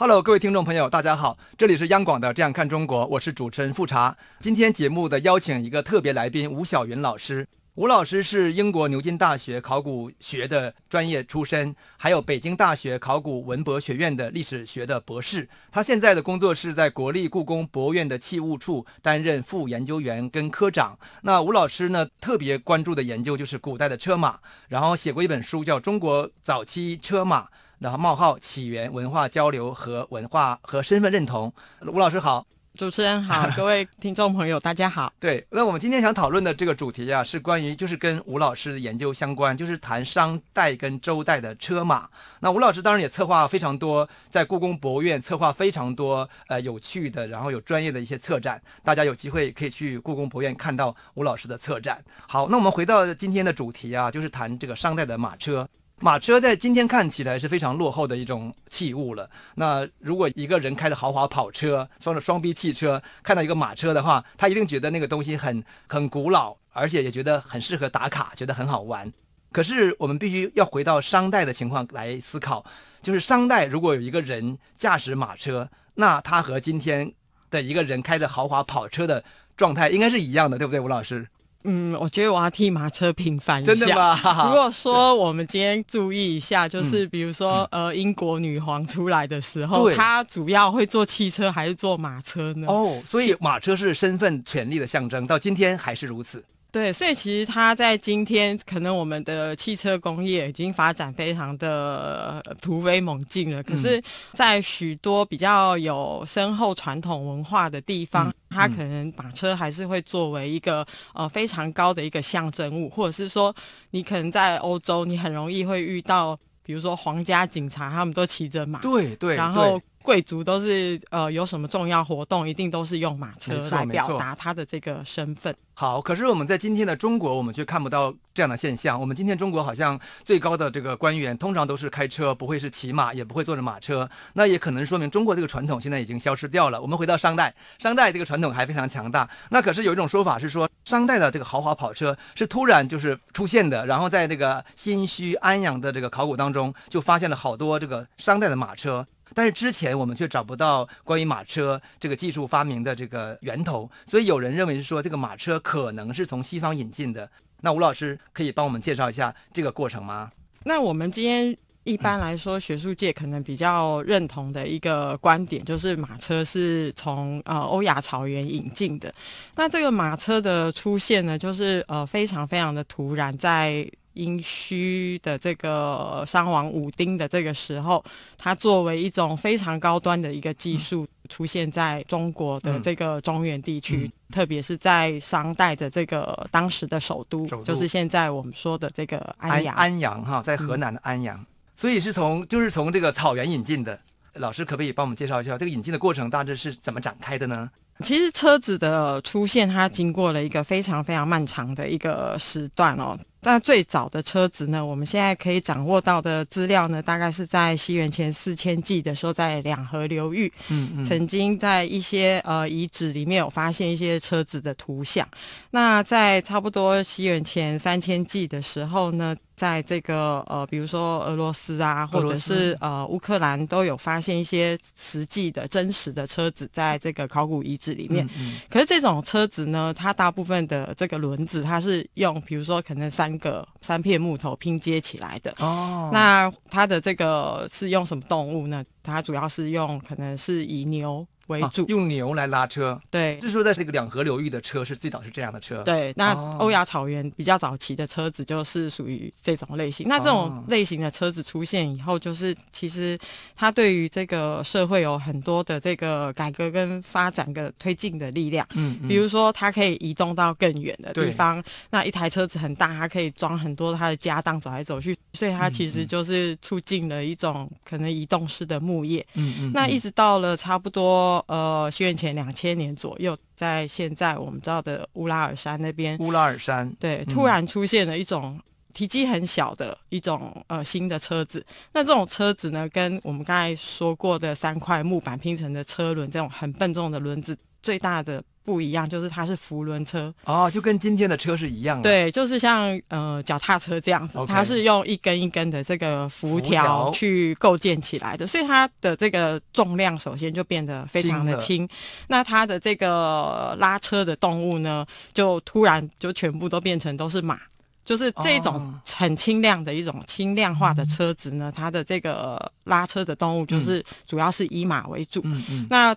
Hello，各位听众朋友，大家好，这里是央广的《这样看中国》，我是主持人富茶。今天节目的邀请一个特别来宾吴晓云老师。吴老师是英国牛津大学考古学的专业出身，还有北京大学考古文博学院的历史学的博士。他现在的工作是在国立故宫博物院的器物处担任副研究员跟科长。那吴老师呢，特别关注的研究就是古代的车马，然后写过一本书叫《中国早期车马》。然后冒号起源文化交流和文化和身份认同。吴老师好，主持人好，各位听众朋友大家好。对，那我们今天想讨论的这个主题啊，是关于就是跟吴老师研究相关，就是谈商代跟周代的车马。那吴老师当然也策划非常多，在故宫博物院策划非常多呃有趣的，然后有专业的一些策展，大家有机会可以去故宫博物院看到吴老师的策展。好，那我们回到今天的主题啊，就是谈这个商代的马车。马车在今天看起来是非常落后的一种器物了。那如果一个人开着豪华跑车，装着双逼汽车，看到一个马车的话，他一定觉得那个东西很很古老，而且也觉得很适合打卡，觉得很好玩。可是我们必须要回到商代的情况来思考，就是商代如果有一个人驾驶马车，那他和今天的一个人开着豪华跑车的状态应该是一样的，对不对，吴老师？嗯，我觉得我要替马车平反一下。真的吗？如果说我们今天注意一下，就是比如说，呃，英国女皇出来的时候，她主要会坐汽车还是坐马车呢？哦，所以马车是身份权力的象征，到今天还是如此。对，所以其实它在今天，可能我们的汽车工业已经发展非常的突飞猛进了。可是，在许多比较有深厚传统文化的地方，它可能马车还是会作为一个呃非常高的一个象征物，或者是说，你可能在欧洲，你很容易会遇到，比如说皇家警察，他们都骑着马。对对，然后。贵族都是呃有什么重要活动，一定都是用马车来表达他的这个身份。好，可是我们在今天的中国，我们却看不到这样的现象。我们今天中国好像最高的这个官员，通常都是开车，不会是骑马，也不会坐着马车。那也可能说明中国这个传统现在已经消失掉了。我们回到商代，商代这个传统还非常强大。那可是有一种说法是说，商代的这个豪华跑车是突然就是出现的，然后在这个新墟安阳的这个考古当中，就发现了好多这个商代的马车。但是之前我们却找不到关于马车这个技术发明的这个源头，所以有人认为是说这个马车可能是从西方引进的。那吴老师可以帮我们介绍一下这个过程吗？那我们今天一般来说学术界可能比较认同的一个观点就是马车是从呃欧亚草原引进的。那这个马车的出现呢，就是呃非常非常的突然，在。殷墟的这个商王武丁的这个时候，它作为一种非常高端的一个技术，出现在中国的这个中原地区，特别是在商代的这个当时的首都，就是现在我们说的这个安阳。安阳哈，在河南的安阳，所以是从就是从这个草原引进的。老师，可不可以帮我们介绍一下这个引进的过程大致是怎么展开的呢？其实车子的出现，它经过了一个非常非常漫长的一个时段哦。那最早的车子呢？我们现在可以掌握到的资料呢，大概是在西元前四千纪的时候，在两河流域，嗯，曾经在一些呃遗址里面有发现一些车子的图像。那在差不多西元前三千纪的时候呢，在这个呃，比如说俄罗斯啊，或者是呃乌克兰，都有发现一些实际的、真实的车子在这个考古遗址里面。可是这种车子呢，它大部分的这个轮子，它是用，比如说可能三。三个三片木头拼接起来的。哦，那它的这个是用什么动物呢？它主要是用，可能是以牛。为主用牛来拉车，对，据说在这个两河流域的车，是最早是这样的车。对，那欧亚草原比较早期的车子就是属于这种类型。那这种类型的车子出现以后，就是其实它对于这个社会有很多的这个改革跟发展的推进的力量。嗯，比如说它可以移动到更远的地方，那一台车子很大，它可以装很多它的家当走来走去，所以它其实就是促进了一种可能移动式的牧业。嗯嗯，那一直到了差不多。呃，公元前两千年左右，在现在我们知道的乌拉尔山那边，乌拉尔山对，突然出现了一种体积很小的一种呃新的车子。那这种车子呢，跟我们刚才说过的三块木板拼成的车轮，这种很笨重的轮子，最大的。不一样，就是它是浮轮车哦，就跟今天的车是一样的。对，就是像呃脚踏车这样子，它是用一根一根的这个浮条去构建起来的，所以它的这个重量首先就变得非常的轻。那它的这个拉车的动物呢，就突然就全部都变成都是马，就是这种很轻量的一种轻量化的车子呢，它的这个拉车的动物就是主要是以马为主。嗯嗯，那。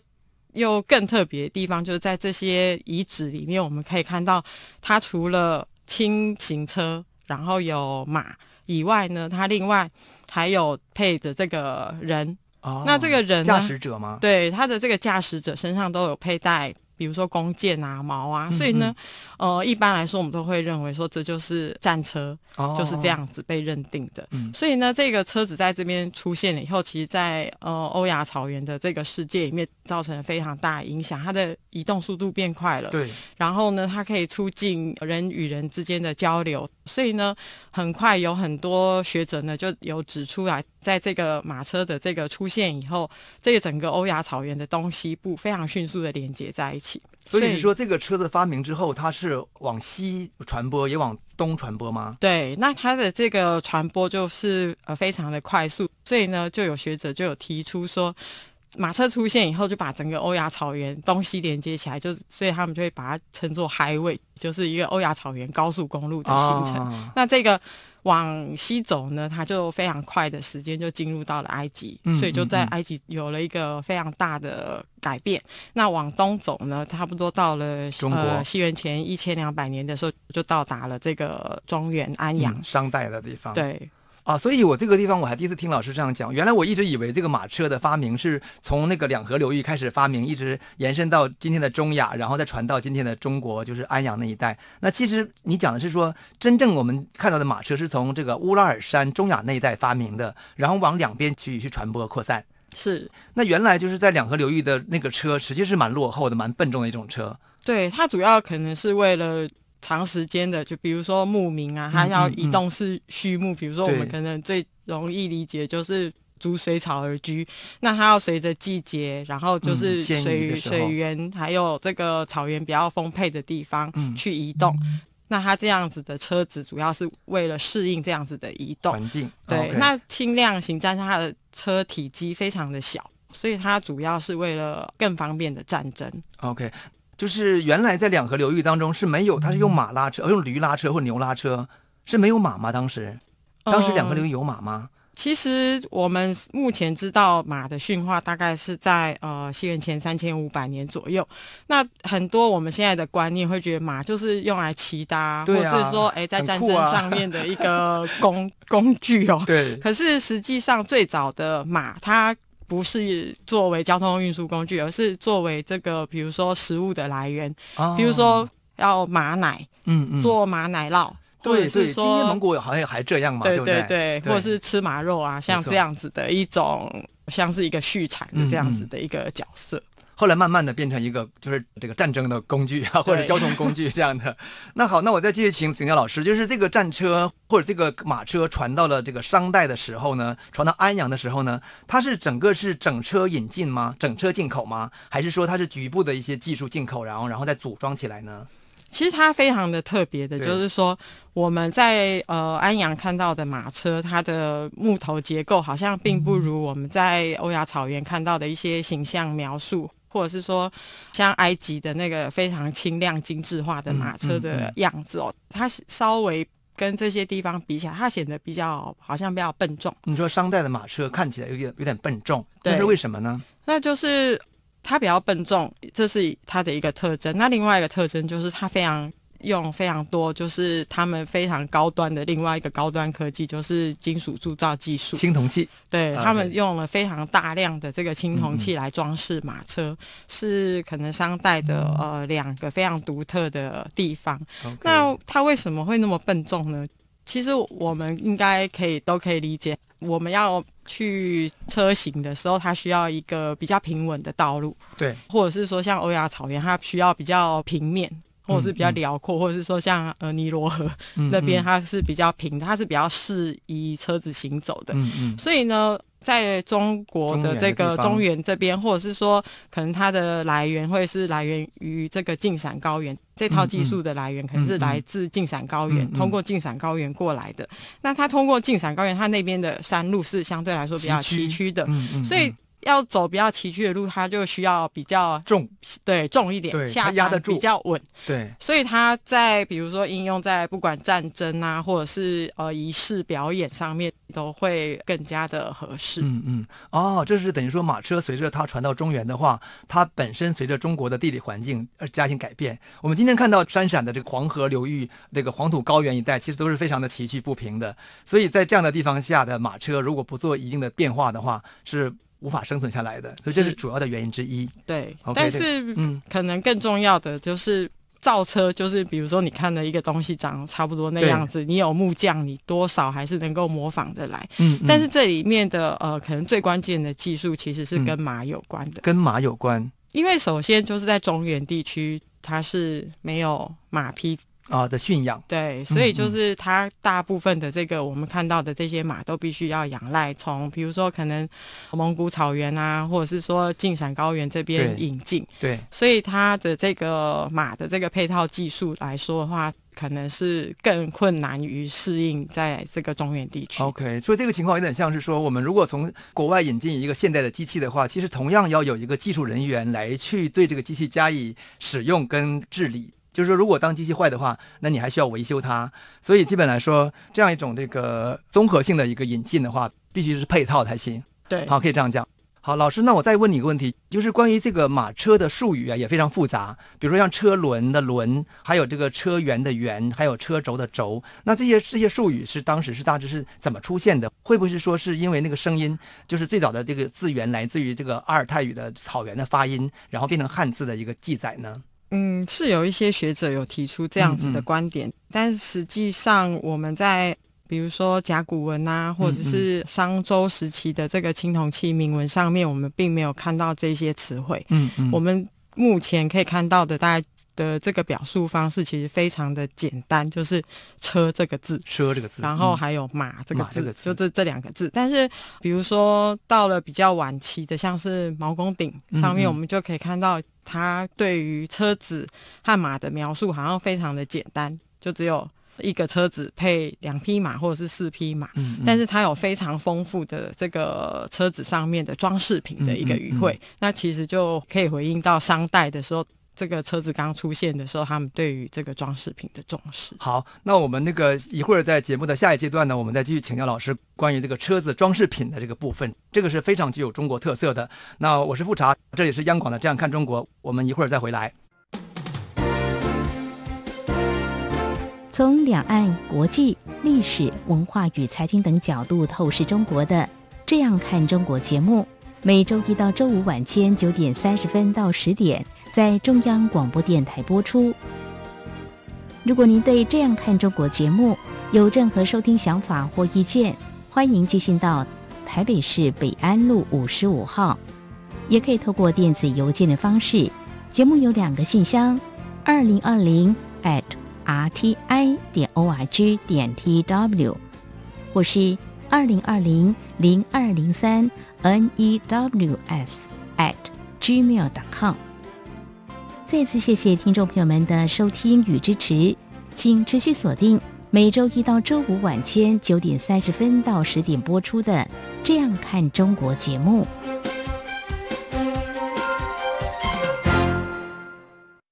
又更特别的地方，就是在这些遗址里面，我们可以看到，它除了轻型车，然后有马以外呢，它另外还有配着这个人。哦，那这个人驾驶者吗？对，他的这个驾驶者身上都有佩戴。比如说弓箭啊、矛啊，所以呢，呃，一般来说我们都会认为说这就是战车，哦、就是这样子被认定的。所以呢，这个车子在这边出现了以后，其实，在呃欧亚草原的这个世界里面，造成了非常大影响。它的移动速度变快了，对。然后呢，它可以促进人与人之间的交流，所以呢，很快有很多学者呢就有指出来，在这个马车的这个出现以后，这个整个欧亚草原的东西部非常迅速的连接在一起。所以你说这个车子发明之后，它是往西传播，也往东传播吗？对，那它的这个传播就是呃非常的快速，所以呢，就有学者就有提出说，马车出现以后，就把整个欧亚草原东西连接起来，就所以他们就会把它称作 Highway，就是一个欧亚草原高速公路的形成。那这个。往西走呢，它就非常快的时间就进入到了埃及，所以就在埃及有了一个非常大的改变。那往东走呢，差不多到了呃西元前一千两百年的时候，就到达了这个庄园安阳商代的地方。对。啊，所以我这个地方我还第一次听老师这样讲。原来我一直以为这个马车的发明是从那个两河流域开始发明，一直延伸到今天的中亚，然后再传到今天的中国，就是安阳那一带。那其实你讲的是说，真正我们看到的马车是从这个乌拉尔山中亚那一带发明的，然后往两边去去传播扩散。是。那原来就是在两河流域的那个车，实际是蛮落后的、蛮笨重的一种车。对，它主要可能是为了。长时间的，就比如说牧民啊，他要移动式畜牧。比如说我们可能最容易理解就是逐水草而居，那他要随着季节，然后就是水水源还有这个草原比较丰沛的地方去移动。那他这样子的车子主要是为了适应这样子的移动环境。对，那轻量型但是它的车体积非常的小，所以它主要是为了更方便的战争。OK。就是原来在两河流域当中是没有，它是用马拉车，用驴拉车或牛拉车，是没有马吗？当时，当时两河流域有马吗？其实我们目前知道马的驯化大概是在呃西元前三千五百年左右。那很多我们现在的观念会觉得马就是用来骑的，或是说哎在战争上面的一个 工工具哦。对。可是实际上最早的马它。不是作为交通运输工具，而是作为这个比如说食物的来源，比如说要马奶，嗯，做马奶酪，或者是说，蒙古好像还这样嘛，对对对，或者是吃马肉啊，像这样子的一种，像是一个畜产的这样子的一个角色。后来慢慢的变成一个就是这个战争的工具啊，或者交通工具这样的。那好，那我再继续请请教老师，就是这个战车或者这个马车传到了这个商代的时候呢，传到安阳的时候呢，它是整个是整车引进吗？整车进口吗？还是说它是局部的一些技术进口，然后然后再组装起来呢？其实它非常的特别的，就是说我们在呃安阳看到的马车，它的木头结构好像并不如我们在欧亚草原看到的一些形象描述。或者是说，像埃及的那个非常轻量精致化的马车的样子哦，它稍微跟这些地方比起来，它显得比较好像比较笨重。你说商代的马车看起来有点有点笨重，那是为什么呢？那就是它比较笨重，这是它的一个特征。那另外一个特征就是它非常。用非常多，就是他们非常高端的另外一个高端科技，就是金属铸造技术。青铜器，对他们用了非常大量的这个青铜器来装饰马车，是可能商代的呃两个非常独特的地方。那它为什么会那么笨重呢？其实我们应该可以都可以理解，我们要去车行的时候，它需要一个比较平稳的道路，对，或者是说像欧亚草原，它需要比较平面。或者是比较辽阔，或者是说像呃尼罗河那边，它是比较平，它是比较适宜车子行走的。嗯嗯。所以呢，在中国的这个中原这边，或者是说可能它的来源会是来源于这个晋陕高原这套技术的来源，可能是来自晋陕高原，通过晋陕高原过来的。那它通过晋陕高原，它那边的山路是相对来说比较崎岖的，所以。要走比较崎岖的路，它就需要比较重，对重一点，下压得住，比较稳。对，所以它在比如说应用在不管战争啊，或者是呃仪式表演上面，都会更加的合适。嗯嗯，哦，这是等于说马车随着它传到中原的话，它本身随着中国的地理环境而加行改变。我们今天看到山陕的这个黄河流域，这个黄土高原一带，其实都是非常的崎岖不平的，所以在这样的地方下的马车，如果不做一定的变化的话，是。无法生存下来的，所以这是主要的原因之一。对，但是可能更重要的就是造车，就是比如说你看了一个东西长差不多那样子，你有木匠，你多少还是能够模仿的来。嗯，但是这里面的呃，可能最关键的技术其实是跟马有关的，跟马有关。因为首先就是在中原地区，它是没有马匹。啊的驯养对，所以就是它大部分的这个我们看到的这些马都必须要养赖，从比如说可能蒙古草原啊，或者是说晋陕高原这边引进。对，所以它的这个马的这个配套技术来说的话，可能是更困难于适应在这个中原地区。OK，所以这个情况有点像是说，我们如果从国外引进一个现代的机器的话，其实同样要有一个技术人员来去对这个机器加以使用跟治理。就是说，如果当机器坏的话，那你还需要维修它。所以基本来说，这样一种这个综合性的一个引进的话，必须是配套才行。对，好，可以这样讲。好，老师，那我再问你一个问题，就是关于这个马车的术语啊，也非常复杂。比如说像车轮的轮，还有这个车辕的辕，还有车轴的轴。那这些这些术语是当时是大致是怎么出现的？会不会说是因为那个声音，就是最早的这个字源来自于这个阿尔泰语的草原的发音，然后变成汉字的一个记载呢？嗯，是有一些学者有提出这样子的观点，但实际上我们在比如说甲骨文呐，或者是商周时期的这个青铜器铭文上面，我们并没有看到这些词汇。嗯嗯，我们目前可以看到的，大家的这个表述方式其实非常的简单，就是“车”这个字，车这个字，然后还有“马”这个字，马这个字，就这这两个字。但是，比如说到了比较晚期的，像是毛公鼎上面，我们就可以看到。他对于车子、悍马的描述好像非常的简单，就只有一个车子配两匹马或者是四匹马，但是他有非常丰富的这个车子上面的装饰品的一个描绘，那其实就可以回应到商代的时候。这个车子刚出现的时候，他们对于这个装饰品的重视。好，那我们那个一会儿在节目的下一阶段呢，我们再继续请教老师关于这个车子装饰品的这个部分，这个是非常具有中国特色的。那我是复查，这里是央广的《这样看中国》，我们一会儿再回来。从两岸、国际、历史文化与财经等角度透视中国的《这样看中国》节目，每周一到周五晚间九点三十分到十点。在中央广播电台播出。如果您对这样看中国节目有任何收听想法或意见，欢迎寄信到台北市北安路五十五号，也可以透过电子邮件的方式。节目有两个信箱：二零二零 at rti 点 org 点 tw，或是二零二零零二零三 news at gmail com。再次谢谢听众朋友们的收听与支持，请持续锁定每周一到周五晚间九点三十分到十点播出的《这样看中国》节目。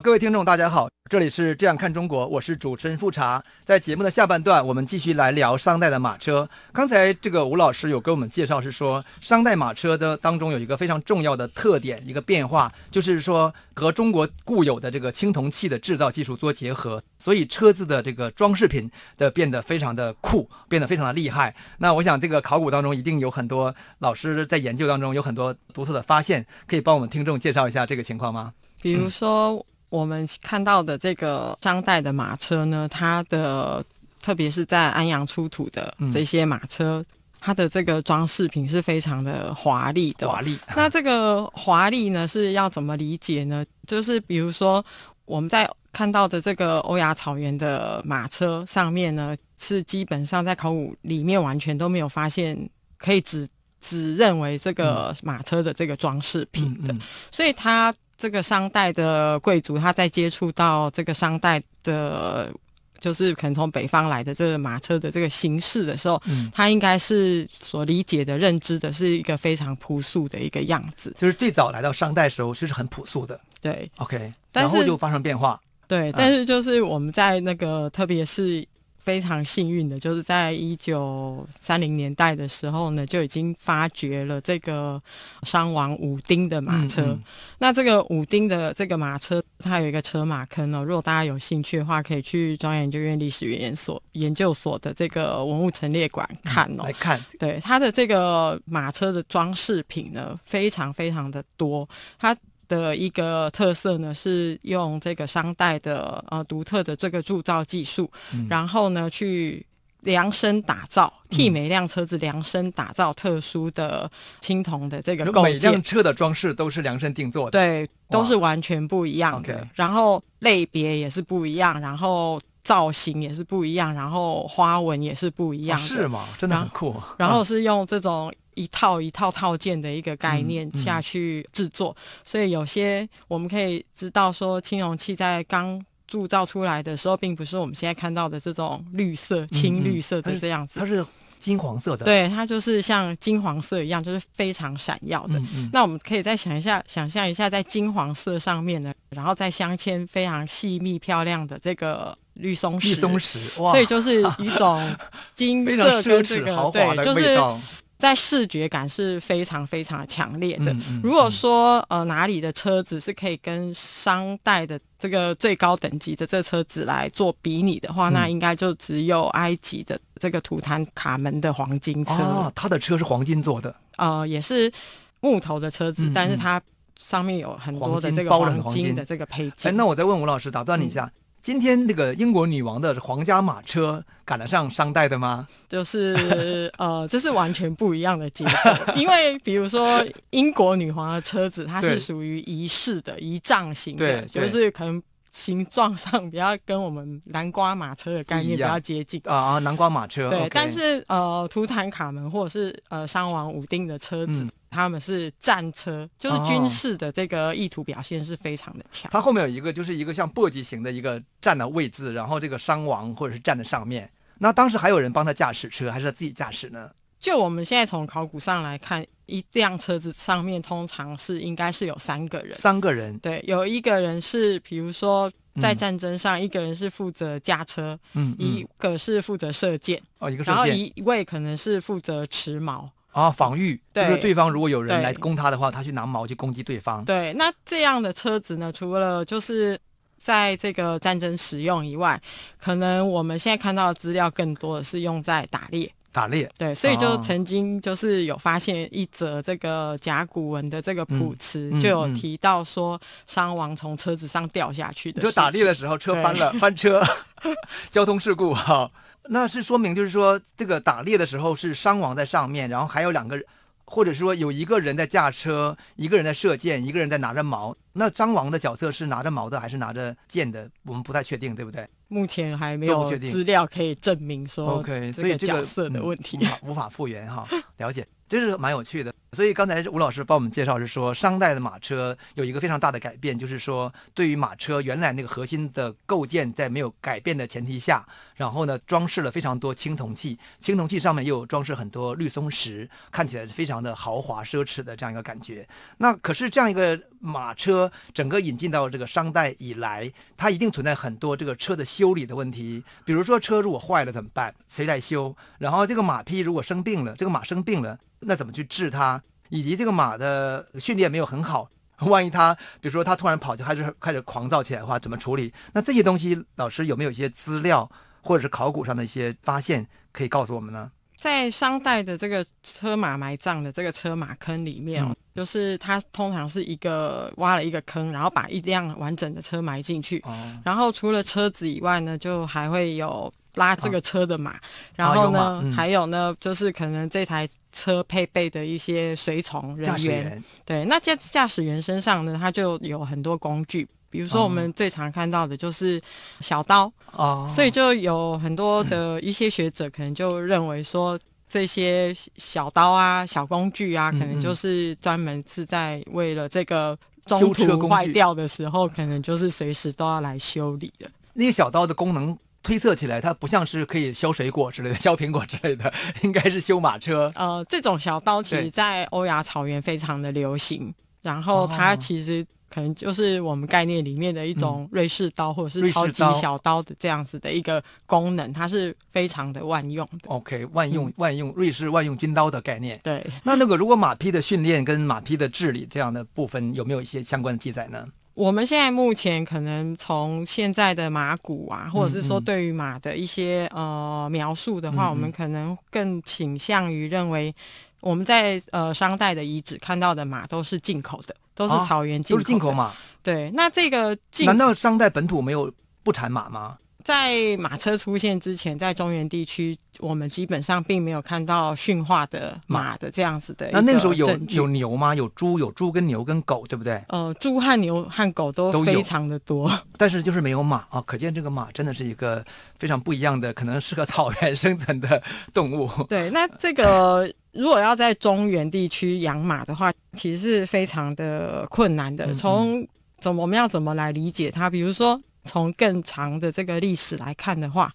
各位听众，大家好，这里是《这样看中国》，我是主持人富茶。在节目的下半段，我们继续来聊商代的马车。刚才这个吴老师有给我们介绍，是说商代马车的当中有一个非常重要的特点，一个变化，就是说和中国固有的这个青铜器的制造技术做结合，所以车子的这个装饰品的变得非常的酷，变得非常的厉害。那我想，这个考古当中一定有很多老师在研究当中有很多独特的发现，可以帮我们听众介绍一下这个情况吗？比如说。我们看到的这个商代的马车呢，它的，特别是在安阳出土的这些马车，它的这个装饰品是非常的华丽的。华丽。那这个华丽呢是要怎么理解呢？就是比如说我们在看到的这个欧亚草原的马车上面呢，是基本上在考古里面完全都没有发现可以只只认为这个马车的这个装饰品的，所以它。这个商代的贵族，他在接触到这个商代的，就是可能从北方来的这个马车的这个形式的时候，嗯，他应该是所理解的认知的是一个非常朴素的一个样子。就是最早来到商代时候，其实很朴素的。对，OK，然后就发生变化。对，但是就是我们在那个，特别是。非常幸运的，就是在一九三零年代的时候呢，就已经发掘了这个商王武丁的马车。那这个武丁的这个马车，它有一个车马坑哦。如果大家有兴趣的话，可以去中央研究院历史研所研究所的这个文物陈列馆看哦。来看，对它的这个马车的装饰品呢，非常非常的多。它的一个特色呢，是用这个商代的呃独特的这个铸造技术，然后呢去量身打造，替每辆车子量身打造特殊的青铜的这个。每辆车的装饰都是量身定做的，对，都是完全不一样的。然后类别也是不一样，然后造型也是不一样，然后花纹也是不一样，是吗？真的很酷。然后是用这种。一套一套套件的一个概念下去制作，所以有些我们可以知道说，青铜器在刚铸造出来的时候，并不是我们现在看到的这种绿色、青绿色的这样子。它是金黄色的，对，它就是像金黄色一样，就是非常闪耀的。那我们可以再想一下，想象一下，在金黄色上面呢，然后再镶嵌非常细密漂亮的这个绿松石，绿松石，所以就是一种 金色跟这个，对，就是在视觉感是非常非常强烈的。如果说呃哪里的车子是可以跟商代的这个最高等级的这车子来做比拟的话，那应该就只有埃及的这个图坦卡门的黄金车。他的车是黄金做的，呃，也是木头的车子，但是它上面有很多的这个黄金的这个件。哎，那我再问吴老师，打断你一下。今天那个英国女王的皇家马车赶得上商代的吗？就是呃，这是完全不一样的景。因为比如说英国女王的车子，它是属于仪式的仪仗型的，就是可能形状上比较跟我们南瓜马车的概念比较接近啊啊，南瓜马车。对，但是呃，图坦卡门或者是呃商王武丁的车子。他们是战车，就是军事的这个意图表现是非常的强。它后面有一个，就是一个像簸箕型的一个站的位置，然后这个伤亡或者是站在上面。那当时还有人帮他驾驶车，还是他自己驾驶呢？就我们现在从考古上来看，一辆车子上面通常是应该是有三个人。三个人，对，有一个人是，比如说在战争上，一个人是负责驾车，嗯，一个是负责射箭，哦，一个，然后一位可能是负责持矛。然后防御，就是对方如果有人来攻他的话，他去拿矛去攻击对方。对，那这样的车子呢，除了就是在这个战争使用以外，可能我们现在看到的资料更多的是用在打猎。打猎，对，所以就曾经就是有发现一则这个甲骨文的这个谱词，就有提到说伤亡从车子上掉下去的，就打猎的时候车翻了，翻车，交通事故哈。那是说明，就是说这个打猎的时候是伤亡在上面，然后还有两个人，或者说有一个人在驾车，一个人在射箭，一个人在拿着矛。那张王的角色是拿着矛的还是拿着剑的？我们不太确定，对不对？目前还没有资料可以证明说。OK，所以这个色的问题无法复原哈。了解，这是蛮有趣的。所以刚才吴老师帮我们介绍是说，商代的马车有一个非常大的改变，就是说对于马车原来那个核心的构建在没有改变的前提下，然后呢装饰了非常多青铜器，青铜器上面又装饰很多绿松石，看起来是非常的豪华奢侈的这样一个感觉。那可是这样一个马车整个引进到这个商代以来，它一定存在很多这个车的修理的问题，比如说车如果坏了怎么办？谁来修？然后这个马匹如果生病了，这个马生病了，那怎么去治它？以及这个马的训练没有很好，万一它比如说它突然跑就开始开始狂躁起来的话，怎么处理？那这些东西老师有没有一些资料或者是考古上的一些发现可以告诉我们呢？在商代的这个车马埋葬的这个车马坑里面，就是它通常是一个挖了一个坑，然后把一辆完整的车埋进去，然后除了车子以外呢，就还会有。拉这个车的马，然后呢，还有呢，就是可能这台车配备的一些随从人员。驾驶员对，那驾驾驶员身上呢，他就有很多工具，比如说我们最常看到的就是小刀哦、所以就有很多的一些学者可能就认为说，这些小刀啊、小工具啊，可能就是专门是在为了这个中途坏掉的时候，可能就是随时都要来修理的。那些小刀的功能。推测起来，它不像是可以削水果之类的，削苹果之类的，应该是修马车。呃，这种小刀其实在欧亚草原非常的流行，然后它其实可能就是我们概念里面的一种瑞士刀或者是超级小刀的这样子的一个功能，它是非常的万用。的。OK，万用万用瑞士万用军刀的概念。对。那那个如果马匹的训练跟马匹的治理这样的部分，有没有一些相关的记载呢？我们现在目前可能从现在的马骨啊，或者是说对于马的一些呃描述的话，我们可能更倾向于认为，我们在呃商代的遗址看到的马都是进口的，都是草原进，都是进口马。对，那这个进难道商代本土没有不产马吗？在马车出现之前，在中原地区，我们基本上并没有看到驯化的马的这样子的。那那个时候有有牛吗？有猪？有猪跟牛跟狗，对不对？呃，猪和牛和狗都非常的多。但是就是没有马啊，可见这个马真的是一个非常不一样的，可能适合草原生存的动物。对，那这个如果要在中原地区养马的话，其实是非常的困难的。从怎么我们要怎么来理解它？比如说。从更长的这个历史来看的话，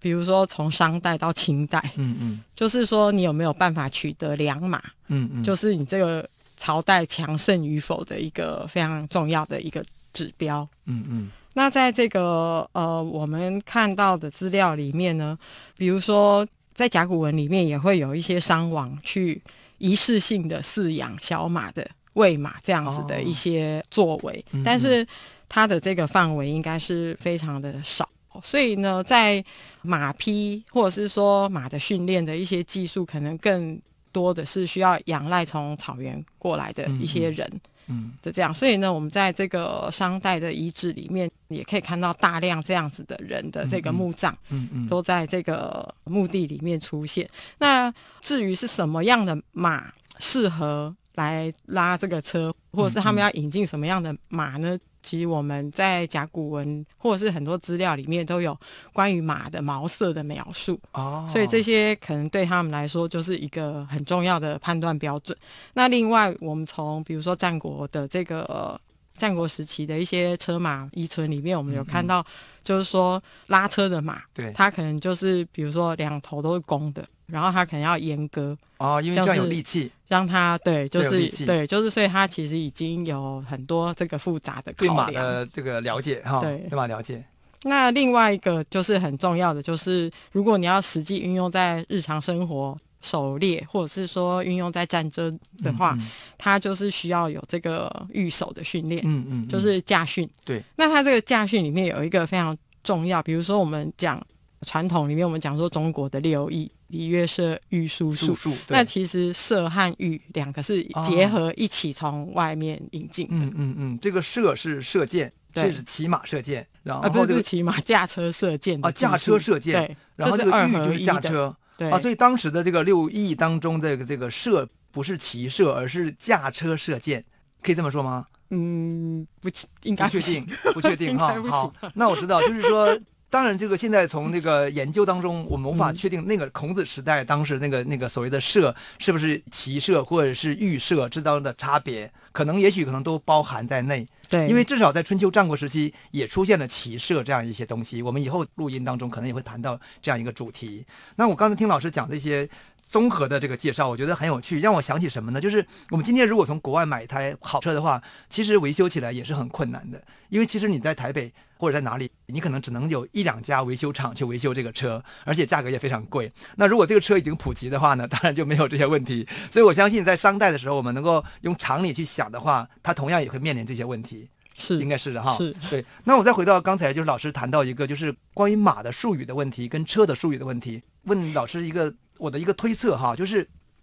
比如说从商代到清代，嗯嗯，就是说你有没有办法取得良马，嗯嗯，就是你这个朝代强盛与否的一个非常重要的一个指标，嗯嗯。那在这个呃我们看到的资料里面呢，比如说在甲骨文里面也会有一些商王去仪式性的饲养小马的喂马这样子的一些作为，但是。它的这个范围应该是非常的少，所以呢，在马匹或者是说马的训练的一些技术，可能更多的是需要仰赖从草原过来的一些人，嗯的这样。所以呢，我们在这个商代的遗址里面，也可以看到大量这样子的人的这个墓葬，嗯都在这个墓地里面出现。那至于是什么样的马适合来拉这个车，或者是他们要引进什么样的马呢？其实我们在甲骨文或者是很多资料里面都有关于马的毛色的描述，哦，所以这些可能对他们来说就是一个很重要的判断标准。那另外，我们从比如说战国的这个战国时期的一些车马遗存里面，我们有看到，就是说拉车的马，对，它可能就是比如说两头都是公的。然后他可能要阉割哦，因为这样有力气，让他对，就是对，就是所以他其实已经有很多这个复杂的对马的这个了解哈，对对马了解。那另外一个就是很重要的，就是如果你要实际运用在日常生活狩猎，或者是说运用在战争的话，他就是需要有这个御守的训练，嗯嗯，就是驾训。对，那他这个驾训里面有一个非常重要，比如说我们讲传统里面，我们讲说中国的六艺。礼乐社御书数，那其实射和御两个是结合一起从外面引进的。嗯嗯嗯，这个射是射箭，这是骑马射箭，然后不是骑马驾车射箭啊？驾车射箭，对，这是二是驾车。啊，所以当时的这个六艺当中，这个这个射不是骑射，而是驾车射箭，可以这么说吗？嗯，不，应该不确定，不确定哈。好，那我知道，就是说。当然，这个现在从那个 研究当中，我们无法确定那个孔子时代当时那个那个所谓的射是不是骑射或者是御射这样的差别，可能也许可能都包含在内。对，因为至少在春秋战国时期也出现了骑射这样一些东西，我们以后录音当中可能也会谈到这样一个主题。那我刚才听老师讲这些。综合的这个介绍，我觉得很有趣，让我想起什么呢？就是我们今天如果从国外买一台好车的话，其实维修起来也是很困难的，因为其实你在台北或者在哪里，你可能只能有一两家维修厂去维修这个车，而且价格也非常贵。那如果这个车已经普及的话呢，当然就没有这些问题。所以我相信，在商代的时候，我们能够用常理去想的话，它同样也会面临这些问题，是应该是的哈。是，对。那我再回到刚才，就是老师谈到一个，就是关于马的术语的问题跟车的术语的问题，问老师一个。我的一个推测哈，就是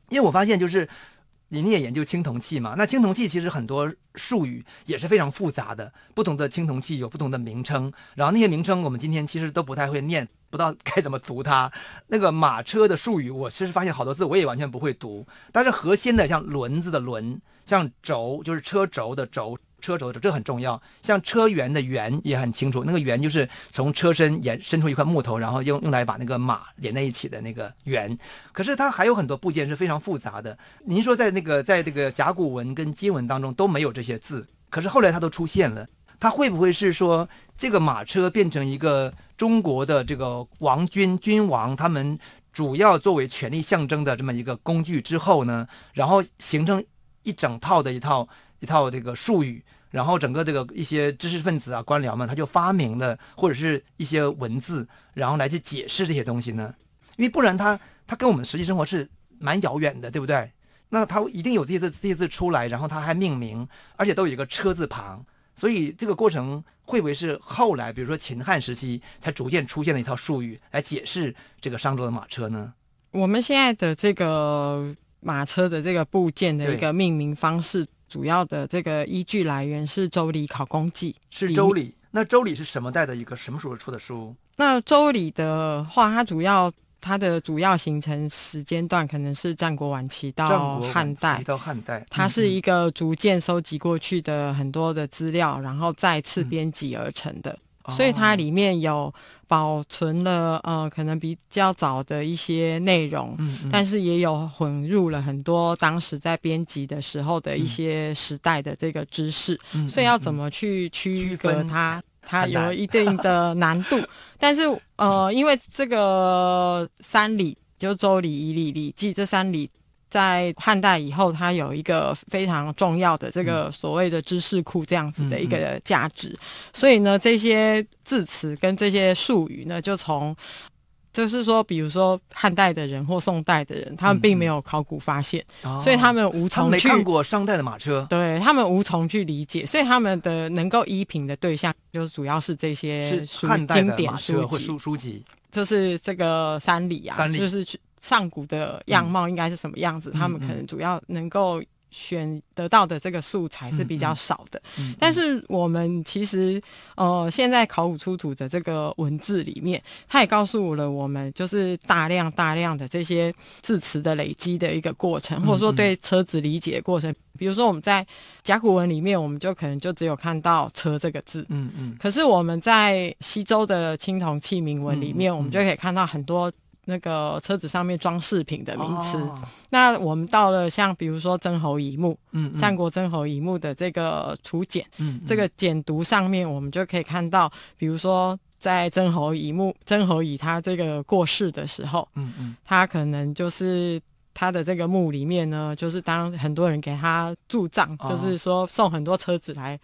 因为我发现，就是您也研究青铜器嘛，那青铜器其实很多术语也是非常复杂的，不同的青铜器有不同的名称，然后那些名称我们今天其实都不太会念，不知道该怎么读它。那个马车的术语，我其实发现好多字我也完全不会读，但是核心的像轮子的轮，像轴就是车轴的轴。车轴这很重要，像车辕的辕也很清楚，那个辕就是从车身延伸出一块木头，然后用用来把那个马连在一起的那个辕。可是它还有很多部件是非常复杂的。您说在那个在这个甲骨文跟金文当中都没有这些字，可是后来它都出现了。它会不会是说这个马车变成一个中国的这个王军君王他们主要作为权力象征的这么一个工具之后呢？然后形成一整套的一套。一套这个术语，然后整个这个一些知识分子啊、官僚们，他就发明了或者是一些文字，然后来去解释这些东西呢。因为不然，它它跟我们的实际生活是蛮遥远的，对不对？那它一定有这些字、这些字出来，然后它还命名，而且都有一个车字旁。所以这个过程会不会是后来，比如说秦汉时期才逐渐出现的一套术语来解释这个商周的马车呢？我们现在的这个马车的这个部件的一个命名方式。主要的这个依据来源是《周礼·考工记》，是《周礼》。那《周礼》是什么代的一个，什么时候出的书？那《周礼》的话，它主要它的主要形成时间段可能是战国晚期到汉代，到汉代。它是一个逐渐收集过去的很多的资料，然后再次编辑而成的。所以它里面有保存了呃，可能比较早的一些内容，但是也有混入了很多当时在编辑的时候的一些时代的这个知识，所以要怎么去区隔它，它有一定的难度。但是呃，因为这个三礼，就《周礼》《仪礼》《礼记》这三礼。在汉代以后，它有一个非常重要的这个所谓的知识库这样子的一个价值。所以呢，这些字词跟这些术语呢，就从就是说，比如说汉代的人或宋代的人，他们并没有考古发现，所以他们无从去。没看过商代的马车，对他们无从去理解，所以他们的能够依凭的对象，就是主要是这些是汉代的书籍，就是这个三礼啊，就是去。上古的样貌应该是什么样子？他们可能主要能够选得到的这个素材是比较少的。但是我们其实，呃，现在考古出土的这个文字里面，它也告诉了我们，就是大量大量的这些字词的累积的一个过程，或者说对车子理解过程。比如说我们在甲骨文里面，我们就可能就只有看到“车”这个字。嗯嗯。可是我们在西周的青铜器铭文里面，我们就可以看到很多。那个车子上面装饰品的名词，那我们到了像比如说曾侯乙墓，嗯，战国曾侯乙墓的这个楚简，嗯，这个简牍上面，我们就可以看到，比如说在曾侯乙墓，曾侯乙他这个过世的时候，嗯嗯，他可能就是。他的这个墓里面呢，就是当很多人给他助葬，就是说送很多车子来，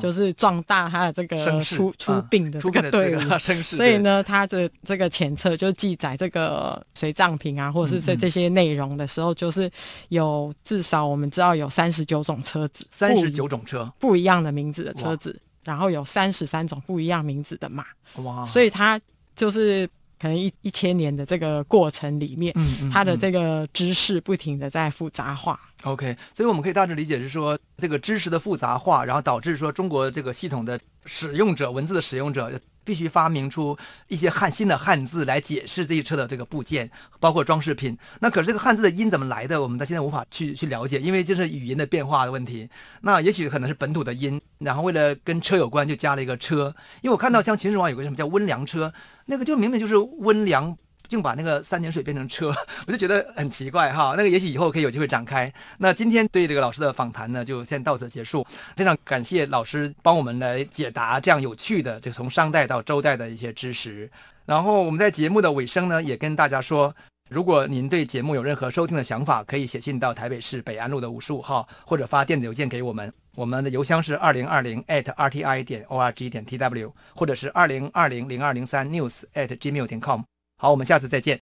就是壮大他的这个出出殡的队伍。所以呢，他的这个前册就记载这个随葬品啊，或者是这这些内容的时候，就是有至少我们知道有三十九种车子，三十九种车不一样的名字的车子，然后有三十三种不一样名字的马。哇！所以他就是。可能一一千年的这个过程里面，它的这个知识不停的在复杂化。OK，所以我们可以大致理解是说，这个知识的复杂化，然后导致说中国这个系统的使用者，文字的使用者。必须发明出一些汉新的汉字来解释这些车的这个部件，包括装饰品。那可是这个汉字的音怎么来的？我们到现在无法去去了解，因为这是语音的变化的问题。那也许可能是本土的音，然后为了跟车有关，就加了一个车。因为我看到像秦始皇有个什么叫温良车，那个就明明就是温良。竟把那个三点水变成车，我就觉得很奇怪哈。那个也许以后可以有机会展开。那今天对这个老师的访谈呢，就先到此结束。非常感谢老师帮我们来解答这样有趣的就从商代到周代的一些知识。然后我们在节目的尾声呢，也跟大家说，如果您对节目有任何收听的想法，可以写信到台北市北安路的五十五号，或者发电子邮件给我们。我们的邮箱是二零二零 at rti 点 org 点 tw，或者是二零二零零二零三 news at gmail 点 com。好，我们下次再见。